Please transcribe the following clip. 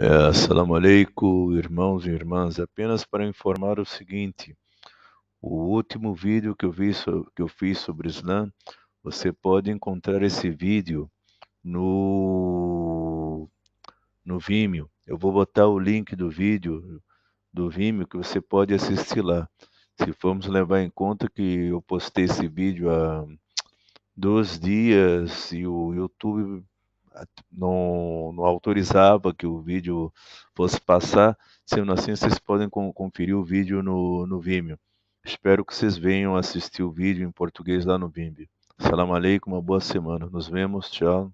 É, assalamu alaikum, irmãos e irmãs. Apenas para informar o seguinte: o último vídeo que eu, vi que eu fiz sobre Islã, você pode encontrar esse vídeo no, no Vimeo. Eu vou botar o link do vídeo do Vimeo que você pode assistir lá. Se formos levar em conta que eu postei esse vídeo há dois dias e o YouTube não, não autorizava que o vídeo fosse passar. Sendo assim, vocês podem conferir o vídeo no, no Vimeo. Espero que vocês venham assistir o vídeo em português lá no Vimeo. Salam aleikum, uma boa semana. Nos vemos, tchau.